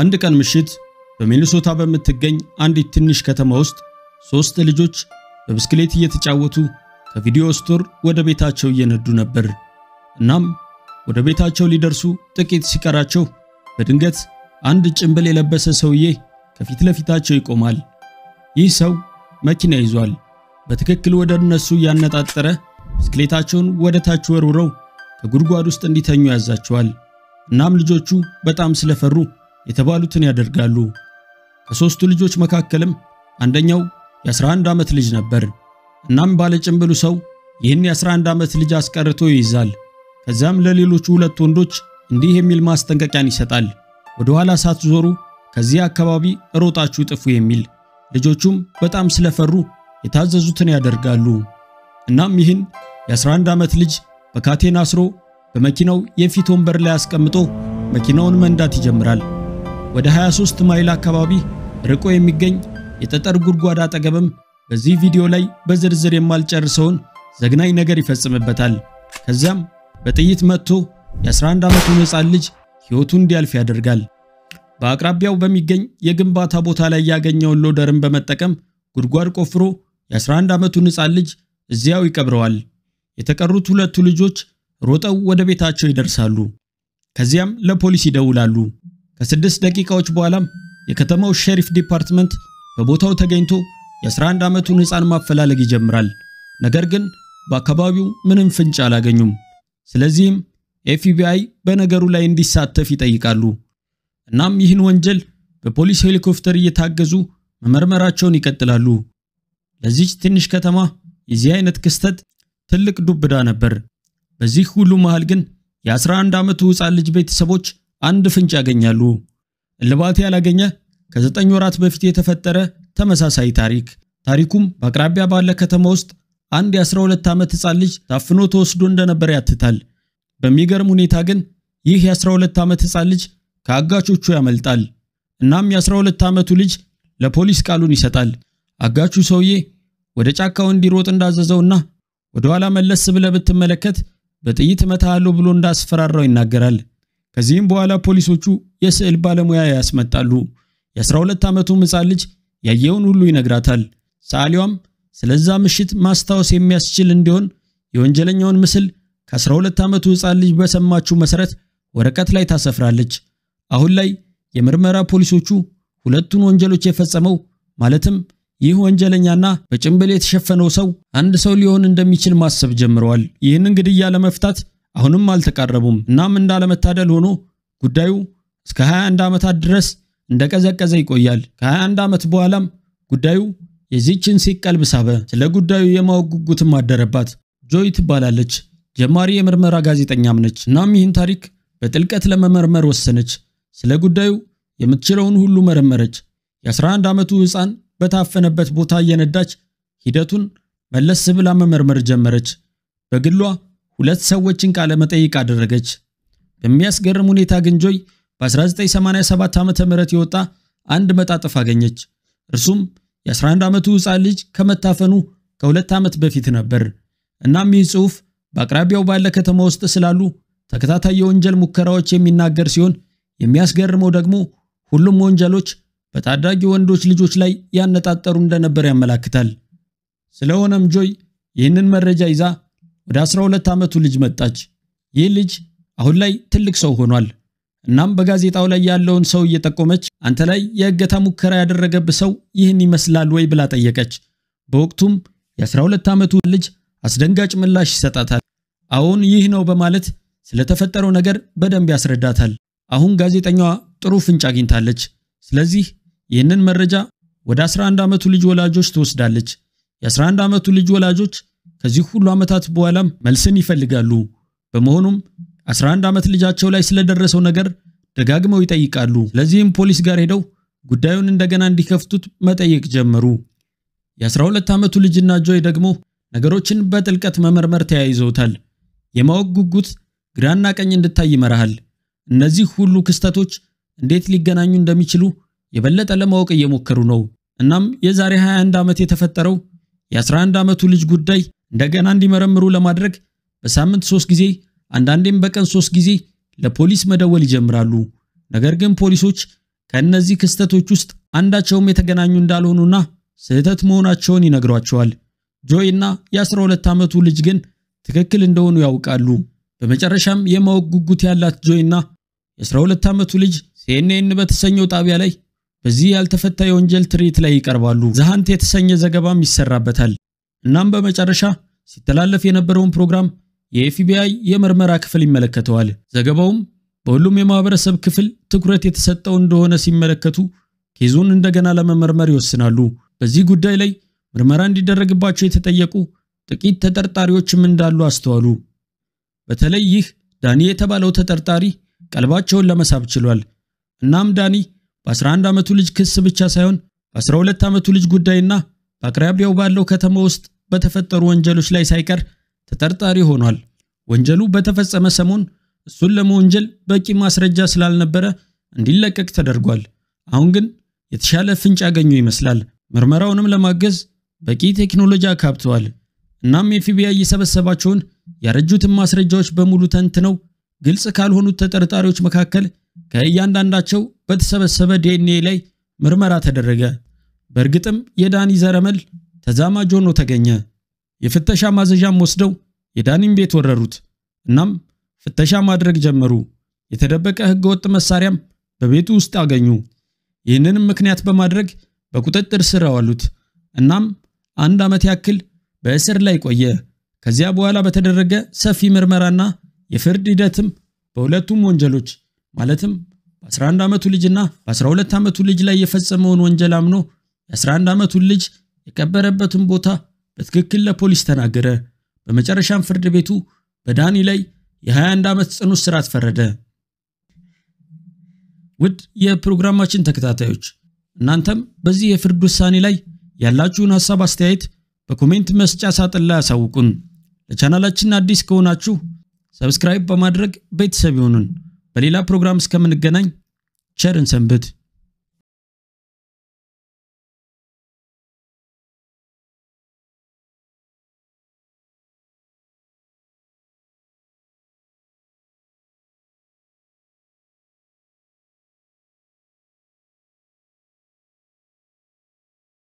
አንድ ቀን ምሽት በሚኒሶታ በምትገኝ አንዲት ትንሽ ከተማ ውስጥ ሶስት ልጆች በብስክሌት እየተጫወቱ ከቪዲዮ ስቶር ወደ ቤታቸው እየነዱ ነበር። እናም ወደ ቤታቸው ሊደርሱ ጥቂት ሲቀራቸው በድንገት አንድ ጭምብል የለበሰ ሰውዬ ከፊት ለፊታቸው ይቆማል። ይህ ሰው መኪና ይዟል። በትክክል ወደ እነሱ እያነጣጠረ ብስክሌታቸውን ወደ ታች ወርውረው ከጉድጓድ ውስጥ እንዲተኙ ያዛቸዋል። እናም ልጆቹ በጣም ስለፈሩ የተባሉትን ያደርጋሉ። ከሦስቱ ልጆች መካከልም አንደኛው የ11 ዓመት ልጅ ነበር። እናም ባለጭምብሉ ሰው ይህን የ11 ዓመት ልጅ አስቀርቶ ይይዛል። ከዚያም ለሌሎቹ ሁለት ወንዶች እንዲህ የሚል ማስጠንቀቂያን ይሰጣል። ወደ ኋላ ሳትዞሩ ከዚህ አካባቢ ሮጣችሁ ጥፉ የሚል። ልጆቹም በጣም ስለፈሩ የታዘዙትን ያደርጋሉ። እናም ይህን የ11 ዓመት ልጅ በካቴን አስሮ በመኪናው የፊት ወንበር ላይ አስቀምጦ መኪናውን መንዳት ይጀምራል። ወደ 23 ማይል አካባቢ ርቆ የሚገኝ የጠጠር ጉድጓድ አጠገብም በዚህ ቪዲዮ ላይ በዝርዝር የማልጨርሰውን ዘግናኝ ነገር ይፈጽምበታል። ከዚያም በጥይት መጥቶ የ11 ዓመቱን ሕፃን ልጅ ሕይወቱ እንዲያልፍ ያደርጋል። በአቅራቢያው በሚገኝ የግንባታ ቦታ ላይ ያገኘውን ሎደርን በመጠቀም ጉድጓድ ቆፍሮ የ11 ዓመቱን ሕፃን ልጅ እዚያው ይቀብረዋል። የተቀሩት ሁለቱ ልጆች ሮጠው ወደ ቤታቸው ይደርሳሉ። ከዚያም ለፖሊስ ይደውላሉ። ከስድስት ደቂቃዎች በኋላም የከተማው ሼሪፍ ዲፓርትመንት በቦታው ተገኝቶ የ11 ዓመቱን ሕፃን ማፈላለግ ይጀምራል። ነገር ግን በአካባቢው ምንም ፍንጭ አላገኙም። ስለዚህም ኤፍቢአይ በነገሩ ላይ እንዲሳተፍ ይጠይቃሉ። እናም ይህን ወንጀል በፖሊስ ሄሊኮፕተር እየታገዙ መመርመራቸውን ይቀጥላሉ። ለዚች ትንሽ ከተማ የዚህ አይነት ክስተት ትልቅ ዱብዳ ነበር። በዚህ ሁሉ መሃል ግን የ11 ዓመቱ ሕፃን ልጅ ቤተሰቦች አንድ ፍንጭ ያገኛሉ። እልባት ያላገኘ ከዘጠኝ ወራት በፊት የተፈጠረ ተመሳሳይ ታሪክ ታሪኩም በአቅራቢያ ባለ ከተማ ውስጥ አንድ የ12 ዓመት ሕፃን ልጅ ታፍኖ ተወስዶ እንደነበር ያትታል። በሚገርም ሁኔታ ግን ይህ የ12 ዓመት ሕፃን ልጅ ከአጋቾቹ ያመልጣል። እናም የ12 ዓመቱ ልጅ ለፖሊስ ቃሉን ይሰጣል። አጋቹ ሰውዬ ወደ ጫካው እንዲሮጥ እንዳዘዘውና ወደ ኋላ መለስ ብለህ ብትመለከት በጥይት እመታሃለሁ ብሎ እንዳስፈራራው ይናገራል። ከዚህም በኋላ ፖሊሶቹ የስዕል ባለሙያ ያስመጣሉ። የ12 ዓመቱ ሕፃን ልጅ ያየውን ሁሉ ይነግራታል። ሰዓሊዋም ስለዛ ምሽት ማስታወስ የሚያስችል እንዲሆን የወንጀለኛውን ምስል ከ12 ዓመቱ ሕፃን ልጅ በሰማችው መሠረት ወረቀት ላይ ታሰፍራለች። አሁን ላይ የምርመራ ፖሊሶቹ ሁለቱን ወንጀሎች የፈጸመው ማለትም ይህ ወንጀለኛና በጭንብል የተሸፈነው ሰው አንድ ሰው ሊሆን እንደሚችል ማሰብ ጀምረዋል። ይህንን ግድያ ለመፍታት አሁንም አልተቃረቡም። እናም እንዳለመታደል ሆኖ ጉዳዩ እስከ 21 ዓመታት ድረስ እንደቀዘቀዘ ይቆያል። ከ21 ዓመት በኋላም ጉዳዩ የዚችን ሴት ቀልብ ሳበ። ስለ ጉዳዩ የማወቅ ጉጉትም አደረባት። ጆይ ትባላለች። ጀማሪ የምርመራ ጋዜጠኛም ነች። እናም ይህን ታሪክ በጥልቀት ለመመርመር ወሰነች። ስለ ጉዳዩ የምትችለውን ሁሉ መረመረች። የ11 ዓመቱ ሕፃን በታፈነበት ቦታ እየነዳች ሂደቱን መለስ ብላ መመርመር ጀመረች። በግሏ ሁለት ሰዎችን ቃለ መጠይቅ አደረገች። በሚያስገርም ሁኔታ ግን ጆይ በ1987 ዓ ም የወጣ አንድ መጣጥፍ አገኘች። እርሱም የ11 ዓመቱ ሕፃን ልጅ ከመታፈኑ ከሁለት ዓመት በፊት ነበር። እናም ይህ ጽሑፍ በአቅራቢያው ባለ ከተማ ውስጥ ስላሉ ተከታታይ የወንጀል ሙከራዎች የሚናገር ሲሆን የሚያስገርመው ደግሞ ሁሉም ወንጀሎች በታዳጊ ወንዶች ልጆች ላይ ያነጣጠሩ እንደነበር ያመላክታል። ስለሆነም ጆይ ይህንን መረጃ ይዛ ወደ 12 ዓመቱ ልጅ መጣች። ይህ ልጅ አሁን ላይ ትልቅ ሰው ሆኗል። እናም በጋዜጣው ላይ ያለውን ሰው እየጠቆመች አንተ ላይ የእገታ ሙከራ ያደረገብህ ሰው ይህን ይመስላል ወይ ብላ ጠየቀች። በወቅቱም የ12 ዓመቱ ልጅ አስደንጋጭ ምላሽ ይሰጣታል። አሁን ይህ ነው በማለት ስለተፈጠረው ነገር በደንብ ያስረዳታል። አሁን ጋዜጠኛዋ ጥሩ ፍንጭ አግኝታለች። ስለዚህ ይህንን መረጃ ወደ 11 ዓመቱ ልጅ ወላጆች ትወስዳለች። የ11 ዓመቱ ልጅ ወላጆች ከዚህ ሁሉ ዓመታት በኋላም መልስን ይፈልጋሉ። በመሆኑም 11 ዓመት ልጃቸው ላይ ስለደረሰው ነገር ደጋግመው ይጠይቃሉ። ስለዚህም ፖሊስ ጋር ሄደው ጉዳዩን እንደገና እንዲከፍቱት መጠየቅ ጀመሩ። የ12 ዓመቱ ልጅና ጆይ ደግሞ ነገሮችን በጥልቀት መመርመር ተያይዘውታል። የማወቅ ጉጉት ግራና ቀኝ እንድታይ ይመራሃል። እነዚህ ሁሉ ክስተቶች እንዴት ሊገናኙ እንደሚችሉ የበለጠ ለማወቅ እየሞከሩ ነው። እናም የዛሬ 21 ዓመት የተፈጠረው የ11 ዓመቱ ልጅ ጉዳይ እንደገና እንዲመረምሩ ለማድረግ በሳምንት ሶስት ጊዜ አንዳንዴም በቀን ሶስት ጊዜ ለፖሊስ መደወል ይጀምራሉ። ነገር ግን ፖሊሶች ከእነዚህ ክስተቶች ውስጥ አንዳቸውም የተገናኙ እንዳልሆኑና ስህተት መሆናቸውን ይነግሯቸዋል። ጆይ እና የ12 ዓመቱ ልጅ ግን ትክክል እንደሆኑ ያውቃሉ። በመጨረሻም የማወቅ ጉጉት ያላት ጆይ እና የ12 ዓመቱ ልጅ ሲኤንኤን በተሰኘው ጣቢያ ላይ በዚህ ያልተፈታ የወንጀል ትርኢት ላይ ይቀርባሉ። ዘሃንት የተሰኘ ዘገባም ይሰራበታል። እናም በመጨረሻ ሲተላለፍ የነበረውን ፕሮግራም የኤፍቢአይ የምርመራ ክፍል ይመለከተዋል። ዘገባውም በሁሉም የማህበረሰብ ክፍል ትኩረት የተሰጠው እንደሆነ ሲመለከቱ ኬዙን እንደገና ለመመርመር ይወስናሉ። በዚህ ጉዳይ ላይ ምርመራ እንዲደረግባቸው የተጠየቁ ጥቂት ተጠርጣሪዎችም እንዳሉ አስተዋሉ። በተለይ ይህ ዳኒ የተባለው ተጠርጣሪ ቀልባቸውን ለመሳብ ችሏል። እናም ዳኒ በ11 ዓመቱ ልጅ ክስ ብቻ ሳይሆን በ12 ዓመቱ ልጅ ጉዳይና በአቅራቢያው ባለው ከተማ ውስጥ በተፈጠሩ ወንጀሎች ላይ ሳይቀር ተጠርጣሪ ሆኗል። ወንጀሉ በተፈጸመ ሰሞን እሱን ለመወንጀል በቂ ማስረጃ ስላልነበረ እንዲለቀቅ ተደርጓል። አሁን ግን የተሻለ ፍንጭ ያገኙ ይመስላል። ምርመራውንም ለማገዝ በቂ ቴክኖሎጂ አካብተዋል። እናም የኤፍቢአይ የሰበሰባቸውን ያረጁትን ማስረጃዎች በሙሉ ተንትነው ግልጽ ካልሆኑት ተጠርጣሪዎች መካከል ከእያንዳንዳቸው በተሰበሰበ ዲኤንኤ ላይ ምርመራ ተደረገ። በእርግጥም የዳኒ ዘረመል ተዛማጅ ሆኖ ተገኘ። የፍተሻ ማዘዣም ወስደው የዳኒን ቤት ወረሩት። እናም ፍተሻ ማድረግ ጀመሩ። የተደበቀ ህገወጥ መሳሪያም በቤቱ ውስጥ አገኙ። ይህንንም ምክንያት በማድረግ በቁጥጥር ስር አዋሉት። እናም አንድ ዓመት ያክል በእስር ላይ ቆየ። ከዚያ በኋላ በተደረገ ሰፊ ምርመራና የፍርድ ሂደትም በሁለቱም ወንጀሎች ማለትም በ11 ዓመቱ ልጅና በ12 ዓመቱ ልጅ ላይ የፈጸመውን ወንጀል አምኖ የ11 ዓመቱን ልጅ የቀበረበትን ቦታ በትክክል ለፖሊስ ተናገረ። በመጨረሻም ፍርድ ቤቱ በዳኒ ላይ የ21 ዓመት ጽኑ እስራት ፈረደ። ውድ የፕሮግራማችን ተከታታዮች እናንተም በዚህ የፍርድ ውሳኔ ላይ ያላችሁን ሀሳብ አስተያየት በኮሜንት መስጫ ሳጥን ላይ አሳውቁን። ለቻናላችን አዲስ ከሆናችሁ ሰብስክራይብ በማድረግ ቤተሰብ ይሁኑን። በሌላ ፕሮግራም እስከምንገናኝ ቸርን ሰንብት።